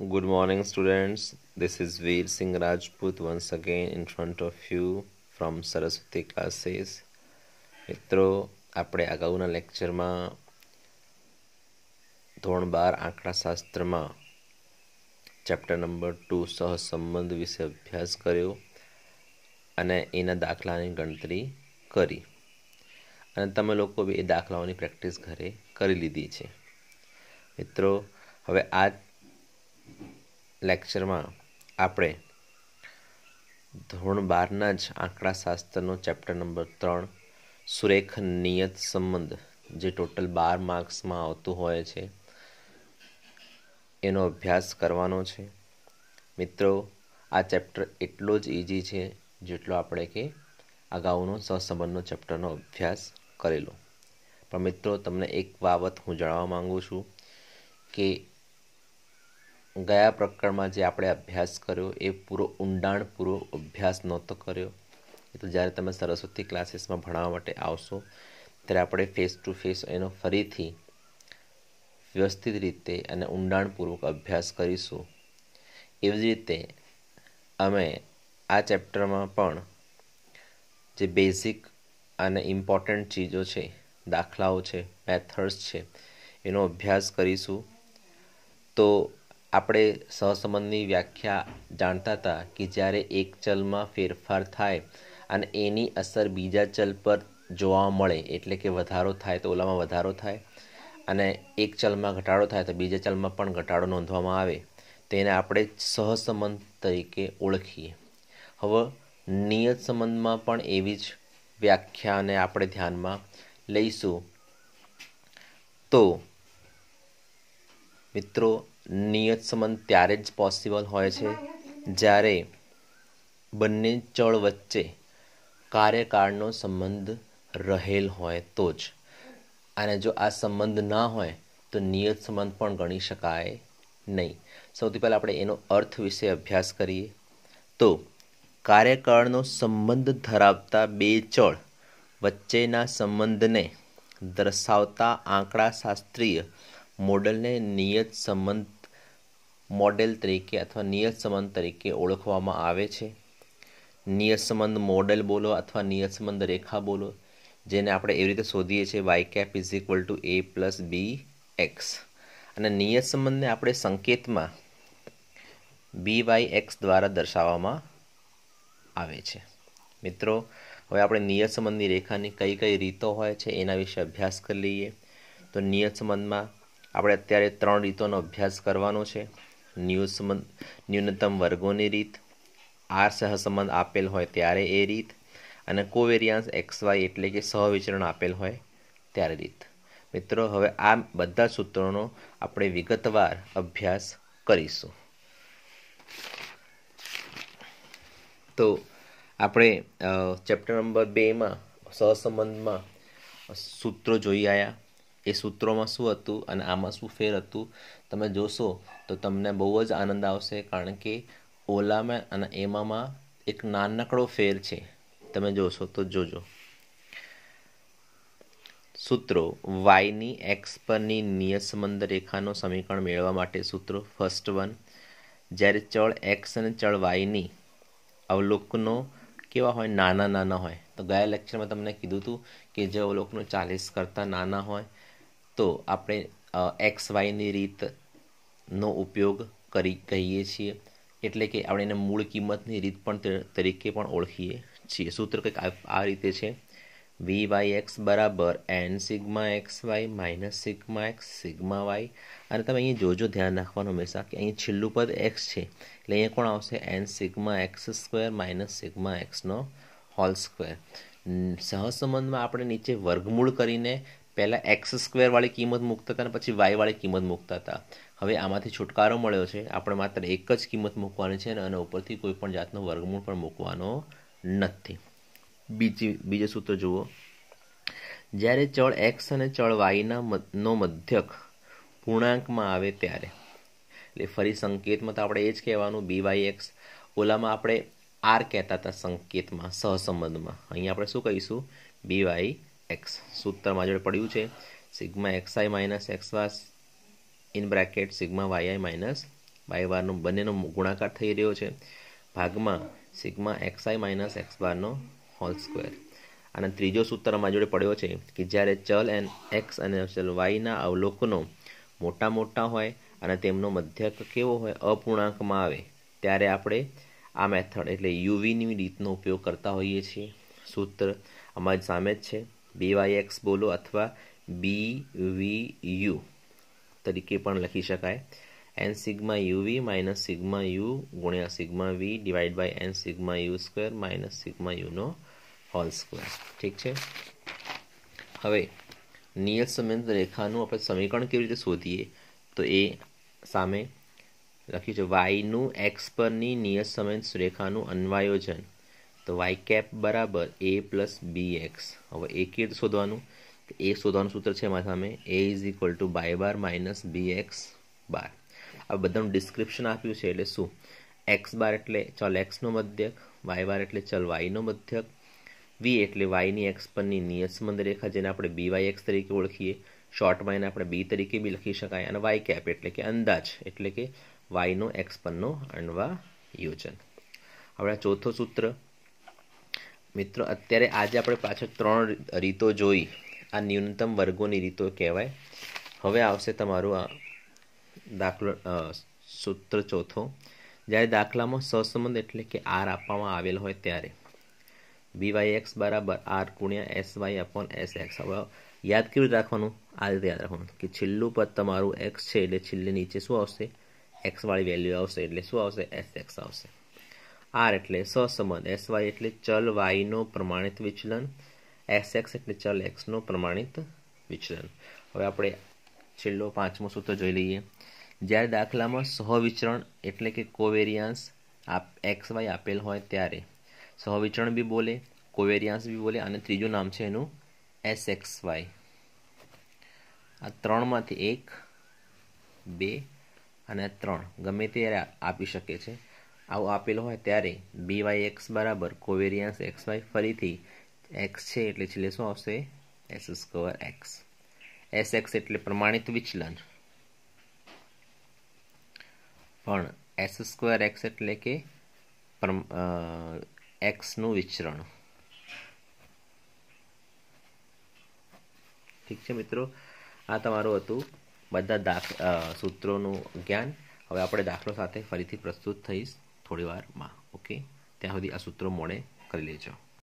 Good morning students. This is Veer Singh Rajput once again in front of you from Saraswati classes. મિત્રો આપણે અગાઉના લેક્ચરમાં ધોરણ બાર આંકડાશાસ્ત્રમાં ચેપ્ટર નંબર ટુ સહસંબંધ વિશે અભ્યાસ કર્યો અને એના દાખલાની ગણતરી કરી અને તમે લોકો બી એ દાખલાઓની પ્રેક્ટિસ ઘરે કરી લીધી છે મિત્રો હવે આ લેક્ચરમાં આપણે ધોરણ બારના જ આંકડાશાસ્ત્રનો ચેપ્ટર નંબર ત્રણ સુરેખ નિયત સંબંધ જે ટોટલ બાર માર્ક્સમાં આવતું હોય છે એનો અભ્યાસ કરવાનો છે મિત્રો આ ચેપ્ટર એટલો જ ઇઝી છે જેટલો આપણે કે અગાઉનો સહસંબંધનો ચેપ્ટરનો અભ્યાસ કરેલો પણ મિત્રો તમને એક બાબત હું જણાવવા માગું છું કે ગયા પ્રકરણમાં જે આપણે અભ્યાસ કર્યો એ પૂરો ઊંડાણ પૂરો અભ્યાસ નહોતો કર્યો તો જ્યારે તમે સરસ્વતી ક્લાસીસમાં ભણાવવા માટે આવશો ત્યારે આપણે ફેસ ટુ ફેસ એનો ફરીથી વ્યવસ્થિત રીતે અને ઊંડાણપૂર્વક અભ્યાસ કરીશું એવી જ રીતે અમે આ ચેપ્ટરમાં પણ જે બેઝિક અને ઇમ્પોર્ટન્ટ ચીજો છે દાખલાઓ છે મેથડ્સ છે એનો અભ્યાસ કરીશું તો આપણે સહસંબંધની વ્યાખ્યા જાણતા હતા કે જ્યારે એક ચલમાં ફેરફાર થાય અને એની અસર બીજા ચલ પર જોવા મળે એટલે કે વધારો થાય તો ઓલામાં વધારો થાય અને એક ચલમાં ઘટાડો થાય તો બીજા ચલમાં પણ ઘટાડો નોંધવામાં આવે તેને આપણે સહસંબંધ તરીકે ઓળખીએ હવે નિયત સંબંધમાં પણ એવી જ વ્યાખ્યાને આપણે ધ્યાનમાં લઈશું તો મિત્રો નિયત સંબંધ ત્યારે જ પોસિબલ હોય છે જ્યારે બંને ચળ વચ્ચે કાર્યકાળનો સંબંધ રહેલ હોય તો જ અને જો આ સંબંધ ના હોય તો નિયત સંબંધ પણ ગણી શકાય નહીં સૌથી પહેલાં આપણે એનો અર્થ વિશે અભ્યાસ કરીએ તો કાર્યકાળનો સંબંધ ધરાવતા બે ચળ વચ્ચેના સંબંધને દર્શાવતા આંકડા શાસ્ત્રીય મોડલને નિયત સંબંધ મોડેલ તરીકે અથવા નિયત સંબંધ તરીકે ઓળખવામાં આવે છે નિયત સંબંધ મોડેલ બોલો અથવા નિયત સંબંધ રેખા બોલો જેને આપણે એવી રીતે શોધીએ છીએ Y cap is equal to A plus B X અને નિયત સંબંધને આપણે સંકેતમાં બી વાય એક્સ દ્વારા દર્શાવવામાં આવે છે મિત્રો હવે આપણે નિયત સંબંધની રેખાની કઈ કઈ રીતો હોય છે એના વિશે અભ્યાસ કરી લઈએ તો નિયત સંબંધમાં આપણે અત્યારે ત્રણ રીતોનો અભ્યાસ કરવાનો છે ન્યૂ ન્યૂનતમ વર્ગોની રીત આર સહસંબંધ આપેલ હોય ત્યારે એ રીત અને કોવેરિયાન્સ એક્સ વાય એટલે કે સહવિચરણ આપેલ હોય ત્યારે રીત મિત્રો હવે આ બધા સૂત્રોનો આપણે વિગતવાર અભ્યાસ કરીશું તો આપણે ચેપ્ટર નંબર બેમાં સહસંબંધમાં સૂત્રો જોઈ આવ્યા એ સૂત્રોમાં શું હતું અને આમાં શું ફેર હતું તમે જોશો તો તમને બહુ જ આનંદ આવશે કારણ કે ઓલામાં અને એમામાં એક નાનકડો ફેર છે તમે જોશો તો જોજો સૂત્રો વાયની એક્સ પરની નિયત સંબંધ રેખાનો સમીકરણ મેળવવા માટે સૂત્રો ફર્સ્ટ વન જ્યારે ચળ એક્સ અને ચળ વાયની અવલોકનો કેવા હોય નાના નાના હોય તો ગયા લેક્ચરમાં તમને કીધું હતું કે જે અવલોકનો ચાલીસ કરતાં નાના હોય તો આપણે એક્સ વાયની રીતનો ઉપયોગ કરી કહીએ છીએ એટલે કે આપણે એને મૂળ કિંમતની રીત પણ તરીકે પણ ઓળખીએ છીએ સૂત્ર કંઈક આ રીતે છે વી વાય એક્સ બરાબર N sigma X Y minus sigma X sigma Y અને તમે અહીંયા જોજો ધ્યાન રાખવાનું હંમેશા કે અહીં છેલ્લું પદ એક્સ છે એટલે અહીંયા કોણ આવશે N sigma X square minus sigma એક્સનો હોલ સ્ક્વેર સહસંબંધમાં આપણે નીચે વર્ગમૂળ કરીને પહેલાં એક્સ સ્ક્વેરવાળી કિંમત મૂકતા હતા અને પછી વાયવાળી કિંમત મૂકતા હતા હવે આમાંથી છુટકારો મળ્યો છે આપણે માત્ર એક જ કિંમત મૂકવાની છે અને આના ઉપરથી કોઈ પણ જાતનો વર્ગમૂળ પણ મૂકવાનો નથી બીજી બીજો સૂત્ર જુઓ જ્યારે ચળ એક્સ અને ચળ વાયના નો મધ્યક પૂર્ણાંકમાં આવે ત્યારે એટલે ફરી સંકેતમાં તો આપણે એ જ કહેવાનું બી વાય એક્સ ઓલામાં આપણે આર કહેતા હતા સંકેતમાં સહસંબંધમાં અહીંયા આપણે શું કહીશું બી વાય એક્સ સૂત્રમાં જોડે પડ્યું છે sigma X I minus X bar in bracket sigma Y I minus Y વારનો બંનેનો ગુણાકાર થઈ રહ્યો છે ભાગમાં sigma X I minus X વારનો હોલ સ્ક્વેર અને ત્રીજો સૂત્ર અમારી જોડે પડ્યો છે કે જ્યારે ચલ એન એક્સ અને ચલ વાયના અવલોકનો મોટા મોટા હોય અને તેમનો મધ્યક કેવો હોય અપૂર્ણાંકમાં આવે ત્યારે આપણે આ મેથડ એટલે યુવીની રીતનો ઉપયોગ કરતા હોઈએ છીએ સૂત્ર અમારી સામે જ છે બીવાય એક્સ બોલો અથવા બી વી યુ તરીકે પણ લખી શકાય N sigma U V minus sigma U ગુણ્યા sigma V divide by N sigma U square minus sigma નો હોલ સ્ક્વેર ઠીક છે હવે નિયત સમાંતર રેખાનું આપણે સમીકરણ કેવી રીતે શોધીએ તો એ સામે લખ્યું છે વાયનું એક્સ પરની નિયત સમાંતર રેખાનું અન્વાયોજન તો y કેપ બરાબર a + bx હવે a કે શોધવાનું a શોધવાનું સૂત્ર છે માથામે a = y બાર - bx બાર આ બધાનો ડિસ્ક્રિપ્શન આપ્યો છે એટલે શું x બાર એટલે ચાલ x નો મધ્યક y બાર એટલે ચાલ y નો મધ્યક v એટલે y ની x પરની નિયસ્તમંતરેખા જેને આપણે byx તરીકે ઓળખીએ શોર્ટમાં આપણે b તરીકે પણ લખી શકાય અને y કેપ એટલે કે અંદાજ એટલે કે y નો x પરનો અણવા યોજન આપણે આ ચોથો સૂત્ર મિત્રો અત્યારે આજે આપણે પાછળ ત્રણ રીતો જોઈ આ ન્યૂનતમ વર્ગોની રીતો કહેવાય હવે આવશે તમારું આ દાખલો સૂત્ર ચોથો જ્યારે દાખલામાં સહસંબંધ એટલે કે આર આપવામાં આવેલ હોય ત્યારે બી વાય એક્સ બરાબર આર ગુણ્યા S Y upon S X હવે યાદ કેવી રાખવાનું આ રીતે યાદ રાખવાનું કે છેલ્લું પદ તમારું એક્સ છે એટલે છેલ્લે નીચે શું આવશે એક્સવાળી વેલ્યુ આવશે એટલે શું આવશે એસ એક્સ આવશે આર એટલે સહસંબંધ એસ વાય એટલે ચલ વાયનો પ્રમાણિત વિચલન એસ એક્સ એટલે ચલ એક્સનો પ્રમાણિત વિચલન હવે આપણે છેલ્લો પાંચમો સૂત્ર જોઈ લઈએ જ્યારે દાખલામાં સહવિચરણ એટલે કે કોવેરિયાન્સ આપ એક્સ વાય આપેલ હોય ત્યારે સહવિચરણ બી બોલે કોવેરિયાન્સ બી બોલે અને ત્રીજું નામ છે એનું એસ એક્સ વાય આ ત્રણમાંથી એક બે અને ત્રણ ગમે ત્યારે આપી શકે છે આવું આપેલું હોય ત્યારે બી વાય એક્સ બરાબર કોવેરિયન્સ એક્સ વાય ફરીથી એક્સ છે એટલે છેલ્લે શું આવશે S square X S X એટલે પ્રમાણિત વિચલન પણ એસ સ્ક્વેર એક્સ એટલે કે એક્સનું વિચરણ ઠીક છે મિત્રો આ તમારું હતું બધા દાખ સૂત્રોનું જ્ઞાન હવે આપણે દાખલો સાથે ફરીથી પ્રસ્તુત થઈશ થોડીવારમાં ઓકે ત્યાં સુધી આ સૂત્રો મોડે કરી લેજો